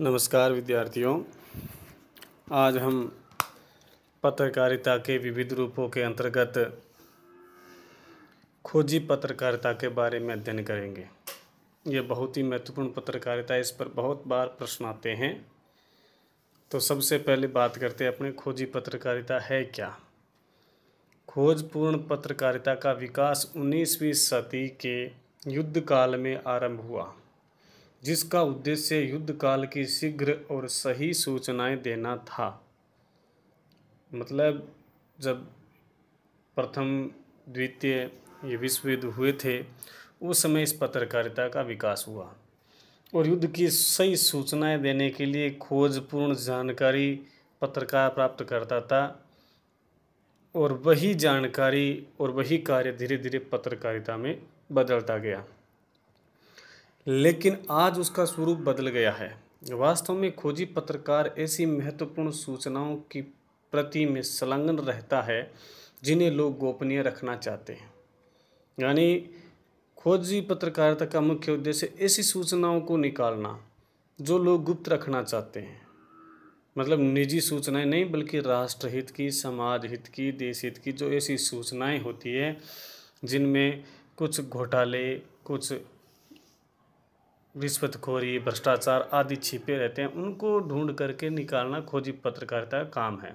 नमस्कार विद्यार्थियों आज हम पत्रकारिता के विविध रूपों के अंतर्गत खोजी पत्रकारिता के बारे में अध्ययन करेंगे ये बहुत ही महत्वपूर्ण पत्रकारिता इस पर बहुत बार प्रश्न आते हैं तो सबसे पहले बात करते हैं अपने खोजी पत्रकारिता है क्या खोजपूर्ण पत्रकारिता का विकास 19वीं सदी के युद्ध काल में आरंभ हुआ जिसका उद्देश्य युद्ध काल की शीघ्र और सही सूचनाएं देना था मतलब जब प्रथम द्वितीय ये विश्व युद्ध हुए थे उस समय इस पत्रकारिता का विकास हुआ और युद्ध की सही सूचनाएं देने के लिए खोजपूर्ण जानकारी पत्रकार प्राप्त करता था और वही जानकारी और वही कार्य धीरे धीरे पत्रकारिता में बदलता गया लेकिन आज उसका स्वरूप बदल गया है वास्तव में खोजी पत्रकार ऐसी महत्वपूर्ण सूचनाओं की प्रति में संलग्न रहता है जिन्हें लोग गोपनीय रखना चाहते हैं यानी खोजी पत्रकारिता का मुख्य उद्देश्य ऐसी सूचनाओं को निकालना जो लोग गुप्त रखना चाहते हैं मतलब निजी सूचनाएं नहीं बल्कि राष्ट्रहित की समाज हित की देश हित की जो ऐसी सूचनाएं होती है जिनमें कुछ घोटाले कुछ रिश्वतखोरी भ्रष्टाचार आदि छिपे रहते हैं उनको ढूंढ करके निकालना खोजी पत्रकारिता का काम है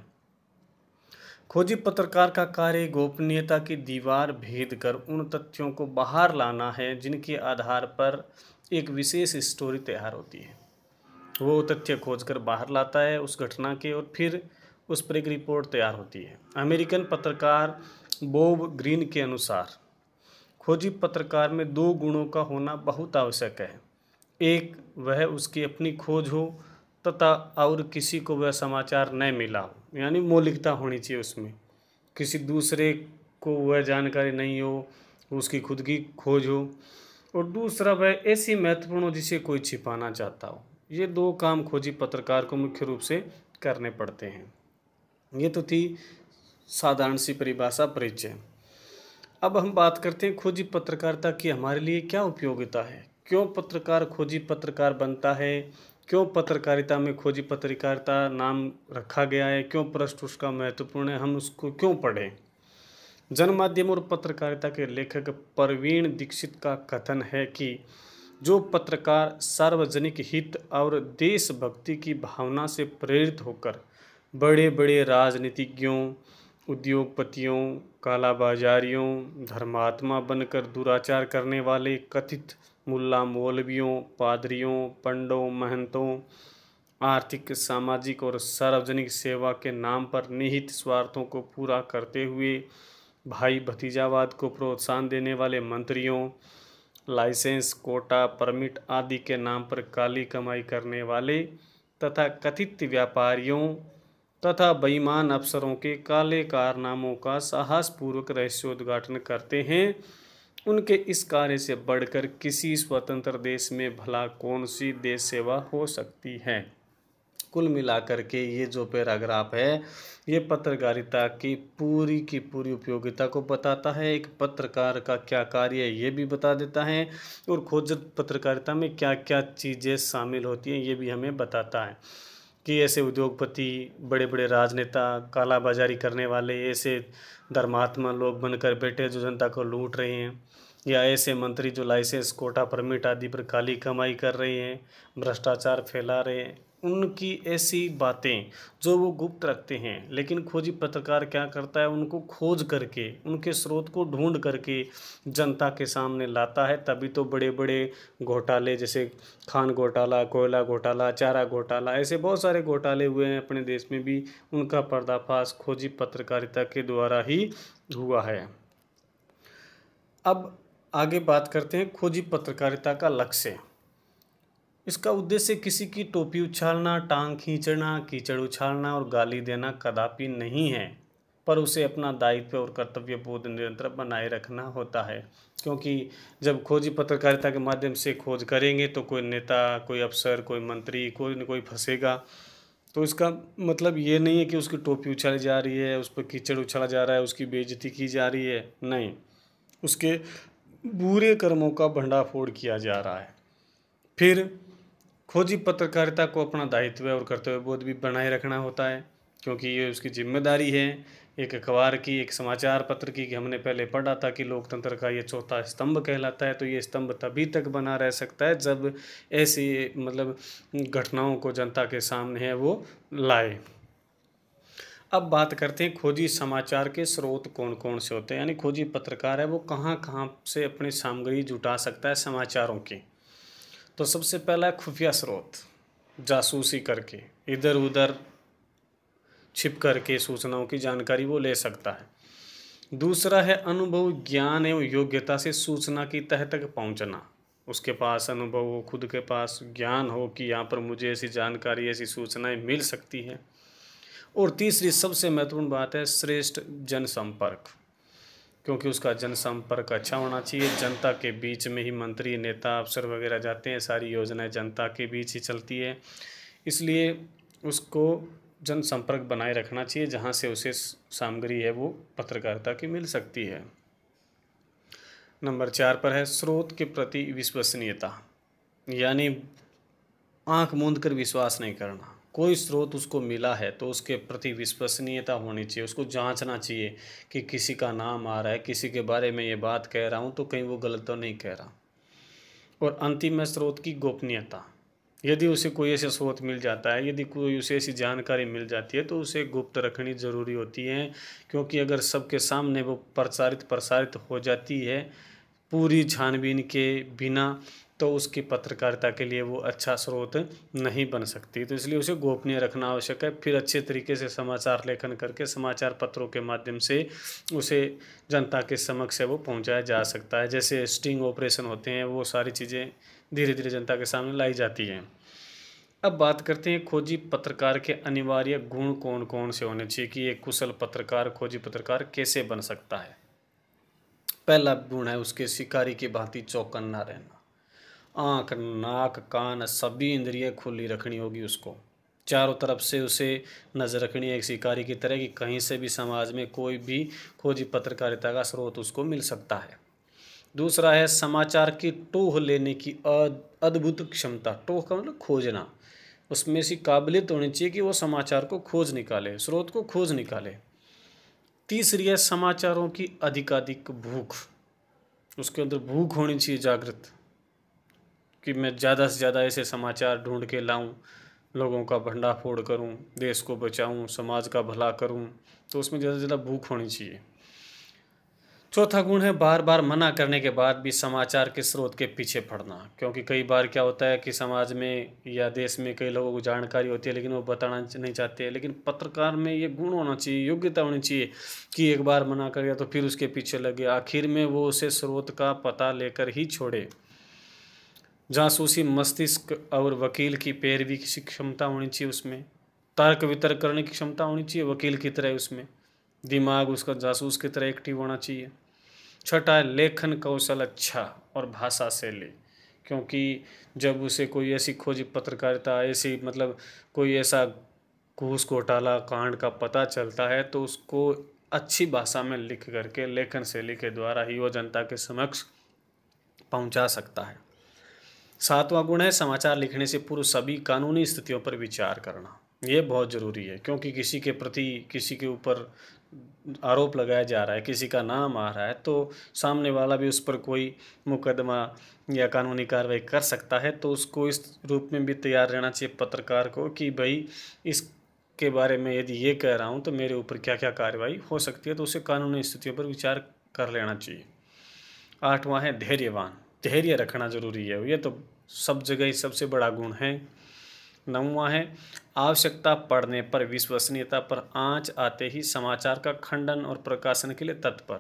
खोजी पत्रकार का कार्य गोपनीयता की दीवार भेद कर उन तथ्यों को बाहर लाना है जिनके आधार पर एक विशेष स्टोरी तैयार होती है वो तथ्य खोजकर बाहर लाता है उस घटना के और फिर उस पर एक रिपोर्ट तैयार होती है अमेरिकन पत्रकार बोब ग्रीन के अनुसार खोजी पत्रकार में दो गुणों का होना बहुत आवश्यक है एक वह उसकी अपनी खोज हो तथा और किसी को वह समाचार न मिला हो यानी मौलिकता होनी चाहिए उसमें किसी दूसरे को वह जानकारी नहीं हो उसकी खुद की खोज हो और दूसरा वह ऐसी महत्वपूर्ण हो जिसे कोई छिपाना चाहता हो ये दो काम खोजी पत्रकार को मुख्य रूप से करने पड़ते हैं ये तो थी साधारण सी परिभाषा परिचय अब हम बात करते हैं खोजी पत्रकारिता की हमारे लिए क्या उपयोगिता है क्यों पत्रकार खोजी पत्रकार बनता है क्यों पत्रकारिता में खोजी पत्रकारिता नाम रखा गया है क्यों पृष्ठ उसका महत्वपूर्ण है हम उसको क्यों पढ़ें जनमाध्यम और पत्रकारिता के लेखक प्रवीण दीक्षित का कथन है कि जो पत्रकार सार्वजनिक हित और देशभक्ति की भावना से प्रेरित होकर बड़े बड़े राजनीतिज्ञों उद्योगपतियों कालाबाजारियों धर्मात्मा बनकर दुराचार करने वाले कथित मुल्ला मौलवियों पादरियों पंडों महंतों आर्थिक सामाजिक और सार्वजनिक सेवा के नाम पर निहित स्वार्थों को पूरा करते हुए भाई भतीजावाद को प्रोत्साहन देने वाले मंत्रियों लाइसेंस कोटा परमिट आदि के नाम पर काली कमाई करने वाले तथा कथित व्यापारियों तथा बेईमान अफसरों के काले कारनामों का साहसपूर्वक रहस्योद्घाटन करते हैं उनके इस कार्य से बढ़कर किसी स्वतंत्र देश में भला कौन सी देश सेवा हो सकती है कुल मिलाकर के ये जो पैराग्राफ है ये पत्रकारिता की पूरी की पूरी उपयोगिता को बताता है एक पत्रकार का क्या कार्य है ये भी बता देता है और खोज पत्रकारिता में क्या क्या चीज़ें शामिल होती हैं ये भी हमें बताता है कि ऐसे उद्योगपति बड़े बड़े राजनेता कालाबाजारी करने वाले ऐसे धर्मात्मा लोग बनकर बैठे जो जनता को लूट रहे हैं या ऐसे मंत्री जो लाइसेंस कोटा परमिट आदि पर काली कमाई कर रहे हैं भ्रष्टाचार फैला रहे हैं उनकी ऐसी बातें जो वो गुप्त रखते हैं लेकिन खोजी पत्रकार क्या करता है उनको खोज करके उनके स्रोत को ढूंढ करके जनता के सामने लाता है तभी तो बड़े बड़े घोटाले जैसे खान घोटाला कोयला घोटाला चारा घोटाला ऐसे बहुत सारे घोटाले हुए हैं अपने देश में भी उनका पर्दाफाश खोजी पत्रकारिता के द्वारा ही हुआ है अब आगे बात करते हैं खोजी पत्रकारिता का लक्ष्य इसका उद्देश्य किसी की टोपी उछालना टांग खींचना कीचड़ उछालना और गाली देना कदापि नहीं है पर उसे अपना दायित्व और कर्तव्य बोध निरंतर बनाए रखना होता है क्योंकि जब खोज पत्रकारिता के माध्यम से खोज करेंगे तो कोई नेता कोई अफसर कोई मंत्री कोई न कोई फंसेगा तो इसका मतलब ये नहीं है कि उसकी टोपी उछाली जा रही है उस पर कीचड़ उछाला जा रहा है उसकी बेइज्जती की जा रही है नहीं उसके बुरे कर्मों का भंडाफोड़ किया जा रहा है फिर खोजी पत्रकारिता को अपना दायित्व और कर्तव्य बोध भी बनाए रखना होता है क्योंकि ये उसकी जिम्मेदारी है एक अखबार की एक समाचार पत्र की कि हमने पहले पढ़ा था कि लोकतंत्र का ये चौथा स्तंभ कहलाता है तो ये स्तंभ तभी तक बना रह सकता है जब ऐसी मतलब घटनाओं को जनता के सामने है वो लाए अब बात करते हैं खोजी समाचार के स्रोत कौन कौन से होते हैं यानी खोजी पत्रकार है वो कहाँ कहाँ से अपनी सामग्री जुटा सकता है समाचारों की तो सबसे पहला है खुफिया स्रोत जासूसी करके इधर उधर छिप करके सूचनाओं की जानकारी वो ले सकता है दूसरा है अनुभव ज्ञान एवं योग्यता से सूचना की तह तक पहुंचना उसके पास अनुभव हो खुद के पास ज्ञान हो कि यहाँ पर मुझे ऐसी जानकारी ऐसी सूचनाएं मिल सकती हैं और तीसरी सबसे महत्वपूर्ण बात है श्रेष्ठ जनसंपर्क क्योंकि उसका जनसंपर्क अच्छा होना चाहिए जनता के बीच में ही मंत्री नेता अफसर वगैरह जाते हैं सारी योजनाएं जनता के बीच ही चलती है इसलिए उसको जनसंपर्क बनाए रखना चाहिए जहाँ से उसे सामग्री है वो पत्रकारिता की मिल सकती है नंबर चार पर है स्रोत के प्रति विश्वसनीयता यानी आंख मूंद कर विश्वास नहीं करना कोई स्रोत उसको मिला है तो उसके प्रति विश्वसनीयता होनी चाहिए उसको जांचना चाहिए कि किसी का नाम आ रहा है किसी के बारे में ये बात कह रहा हूँ तो कहीं वो गलत तो नहीं कह रहा और अंतिम है स्रोत की गोपनीयता यदि उसे कोई ऐसे स्रोत मिल जाता है यदि कोई उसे ऐसी जानकारी मिल जाती है तो उसे गुप्त रखनी ज़रूरी होती है क्योंकि अगर सबके सामने वो प्रचारित प्रसारित हो जाती है पूरी छानबीन के बिना तो उसकी पत्रकारिता के लिए वो अच्छा स्रोत नहीं बन सकती तो इसलिए उसे गोपनीय रखना आवश्यक है फिर अच्छे तरीके से समाचार लेखन करके समाचार पत्रों के माध्यम से उसे जनता के समक्ष वो पहुंचाया जा सकता है जैसे स्टिंग ऑपरेशन होते हैं वो सारी चीज़ें धीरे धीरे जनता के सामने लाई जाती हैं अब बात करते हैं खोजी पत्रकार के अनिवार्य गुण कौन कौन से होने चाहिए कि एक कुशल पत्रकार खोजी पत्रकार कैसे बन सकता है पहला गुण है उसके शिकारी की भांति चौकन ना रहना आँख नाक कान सभी इंद्रिय खुली रखनी होगी उसको चारों तरफ से उसे नज़र रखनी है एक शिकारी की तरह कि कहीं से भी समाज में कोई भी खोजी पत्रकारिता का स्रोत उसको मिल सकता है दूसरा है समाचार की टोह लेने की अद्भुत क्षमता टोह का मतलब खोजना उसमें सी काबिलियत होनी चाहिए कि वो समाचार को खोज निकाले स्रोत को खोज निकाले तीसरी है समाचारों की अधिकाधिक भूख उसके अंदर भूख होनी चाहिए जागृत कि मैं ज़्यादा से ज़्यादा ऐसे समाचार ढूंढ के लाऊं लोगों का भंडाफोड़ करूं देश को बचाऊं समाज का भला करूं तो उसमें ज़्यादा से ज़्यादा भूख होनी चाहिए चौथा गुण है बार बार मना करने के बाद भी समाचार के स्रोत के पीछे पड़ना क्योंकि कई बार क्या होता है कि समाज में या देश में कई लोगों को जानकारी होती है लेकिन वो बताना नहीं चाहते लेकिन पत्रकार में ये गुण होना चाहिए योग्यता होनी चाहिए कि एक बार मना कर गया तो फिर उसके पीछे लगे आखिर में वो उसे स्रोत का पता लेकर ही छोड़े जासूसी मस्तिष्क और वकील की पैरवी की क्षमता होनी चाहिए उसमें तर्क वितर्क करने की क्षमता होनी चाहिए वकील की तरह उसमें दिमाग उसका जासूस की तरह एक्टिव होना चाहिए छठा है लेखन कौशल अच्छा और भाषा शैली क्योंकि जब उसे कोई ऐसी खोज पत्रकारिता ऐसी मतलब कोई ऐसा घूस घोटाला कांड का पता चलता है तो उसको अच्छी भाषा में लिख करके लेखन शैली के द्वारा ही वो जनता के समक्ष पहुंचा सकता है सातवां गुण है समाचार लिखने से पूर्व सभी कानूनी स्थितियों पर विचार करना ये बहुत ज़रूरी है क्योंकि किसी के प्रति किसी के ऊपर आरोप लगाया जा रहा है किसी का नाम आ रहा है तो सामने वाला भी उस पर कोई मुकदमा या कानूनी कार्रवाई कर सकता है तो उसको इस रूप में भी तैयार रहना चाहिए पत्रकार को कि भाई इसके बारे में यदि ये कह रहा हूँ तो मेरे ऊपर क्या क्या कार्रवाई हो सकती है तो उसे कानूनी स्थितियों पर विचार कर लेना चाहिए आठवां है धैर्यवान धैर्य रखना ज़रूरी है ये तो सब जगह ही सबसे बड़ा गुण है नौवा है आवश्यकता पड़ने पर विश्वसनीयता पर आंच आते ही समाचार का खंडन और प्रकाशन के लिए तत्पर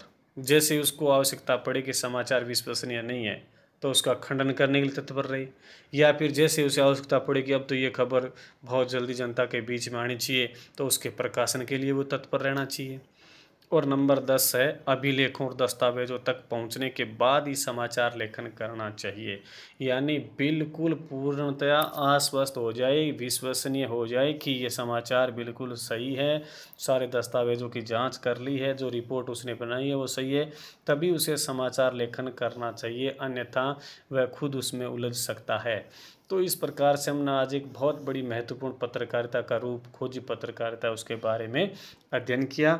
जैसे उसको आवश्यकता पड़े कि समाचार विश्वसनीय नहीं है तो उसका खंडन करने के लिए तत्पर रही या फिर जैसे उसे आवश्यकता पड़े कि अब तो ये खबर बहुत जल्दी जनता के बीच में आनी चाहिए तो उसके प्रकाशन के लिए वो तत्पर रहना चाहिए और नंबर दस है अभिलेखों और दस्तावेजों तक पहुंचने के बाद ही समाचार लेखन करना चाहिए यानी बिल्कुल पूर्णतया आश्वस्त हो जाए विश्वसनीय हो जाए कि ये समाचार बिल्कुल सही है सारे दस्तावेजों की जांच कर ली है जो रिपोर्ट उसने बनाई है वो सही है तभी उसे समाचार लेखन करना चाहिए अन्यथा वह खुद उसमें उलझ सकता है तो इस प्रकार से हमने आज एक बहुत बड़ी महत्वपूर्ण पत्रकारिता का रूप खोज पत्रकारिता उसके बारे में अध्ययन किया